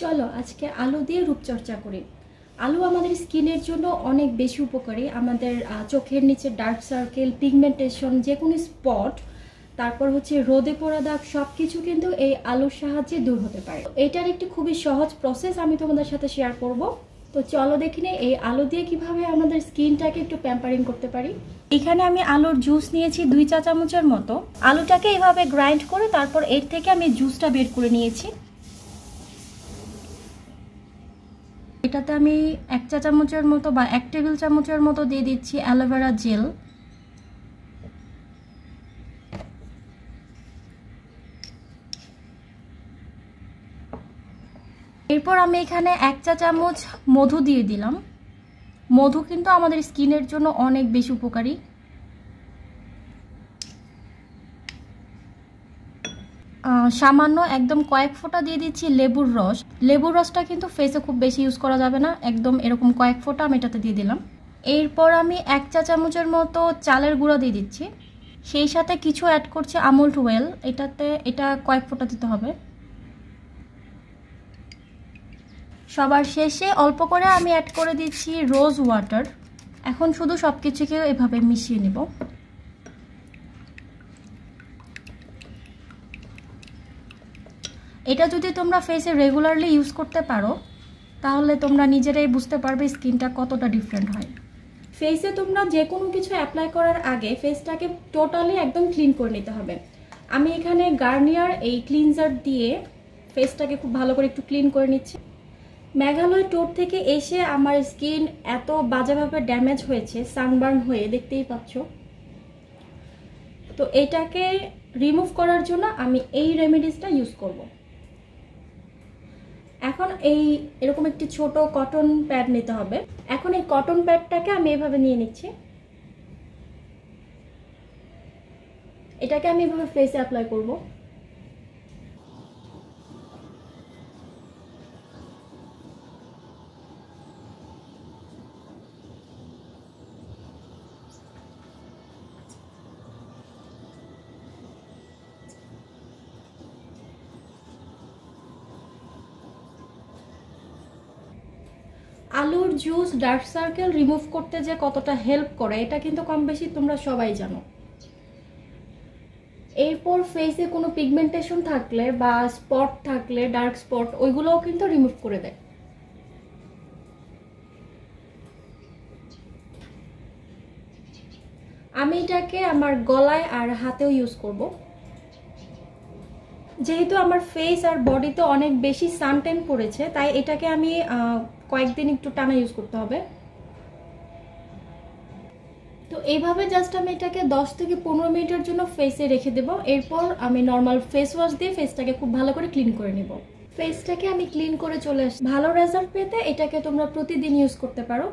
চলো আজকে আলু দিয়ে রূপচর্চা করি আলু আমাদের স্কিনের জন্য অনেক বেশি উপকারী আমাদের চোখের নিচে ডার্ক সার্কেল পিগমেন্টেশন যে কোনো স্পট তারপর হচ্ছে রোদে পড়া দাগ সব কিছু কিন্তু এই আলুর সাহায্যে দূর হতে পারে এটার একটি খুবই সহজ প্রসেস আমি তোমাদের সাথে শেয়ার করব তো চলো দেখি এই আলু দিয়ে কিভাবে আমাদের স্কিনটাকে একটু প্যাম্পারিং করতে পারি এখানে আমি আলুর জুস নিয়েছি দুই চা চামচের মতো আলুটাকে এভাবে গ্রাইন্ড করে তারপর এর থেকে আমি জুসটা বের করে নিয়েছি এটাতে আমি এক চা চামচের মতো বা এক টেবিল চামচের মতো দিয়ে দিচ্ছি অ্যালোভেরা জেল এরপর আমি এখানে এক চা চামচ মধু দিয়ে দিলাম মধু কিন্তু আমাদের স্কিনের জন্য অনেক বেশি উপকারী সামান্য একদম কয়েক ফোঁটা দিয়ে দিচ্ছি লেবুর রস লেবুর রসটা কিন্তু ফেসে খুব বেশি ইউজ করা যাবে না একদম এরকম কয়েক ফোঁটা আমি এটাতে দিয়ে দিলাম এরপর আমি এক চা চামচের মতো চালের গুঁড়ো দিয়ে দিচ্ছি সেই সাথে কিছু অ্যাড করছে আমুল ওয়েল এটাতে এটা কয়েক ফোঁটা দিতে হবে সবার শেষে অল্প করে আমি অ্যাড করে দিচ্ছি রোজ ওয়াটার এখন শুধু সব কিছুকে এভাবে মিশিয়ে নেব এটা যদি তোমরা ফেসে রেগুলারলি ইউজ করতে পারো তাহলে তোমরা নিজেরাই বুঝতে পারবে স্কিনটা কতটা ডিফারেন্ট হয় ফেসে তোমরা যে কোনো কিছু অ্যাপ্লাই করার আগে ফেসটাকে টোটালি একদম ক্লিন করে নিতে হবে আমি এখানে গার্নিয়ার এই ক্লিনজার দিয়ে ফেসটাকে খুব ভালো করে একটু ক্লিন করে নিচ্ছি মেঘালয় টোর থেকে এসে আমার স্কিন এত বাজেভাবে ড্যামেজ হয়েছে সানবার্ন হয়ে দেখতেই পাচ্ছ তো এটাকে রিমুভ করার জন্য আমি এই রেমেডিসটা ইউজ করবো এখন এই এরকম একটি ছোট কটন প্যাড নিতে হবে এখন এই কটন প্যাডটাকে আমি এভাবে নিয়ে নিচ্ছি এটাকে আমি এভাবে ফেসে অ্যাপ্লাই করবো আলুর জুস ডার্ক সার্কেল রিমুভ করতে যে কতটা হেল্প করে এটা কিন্তু কম বেশি তোমরা সবাই জানো এরপর ফেসে কোনো পিগমেন্টেশন থাকলে বা স্পট থাকলে ডার্ক স্পট ওইগুলোও কিন্তু রিমুভ করে দেয় আমি এটাকে আমার গলায় আর হাতেও ইউজ করবো যেহেতু আমার ফেস আর বডিতে অনেক বেশি সানটেন পড়েছে তাই এটাকে আমি কয়েকদিন একটু টানা ইউজ করতে হবে তো এইভাবে জাস্ট আমি এটাকে 10 থেকে পনেরো মিনিটের জন্য ফেসে রেখে দেব এরপর আমি নর্মাল ফেস ওয়াশ দিয়ে ফেসটাকে খুব ভালো করে ক্লিন করে নেব ফেসটাকে আমি ক্লিন করে চলে আস ভালো রেজাল্ট পেতে এটাকে তোমরা প্রতিদিন ইউজ করতে পারো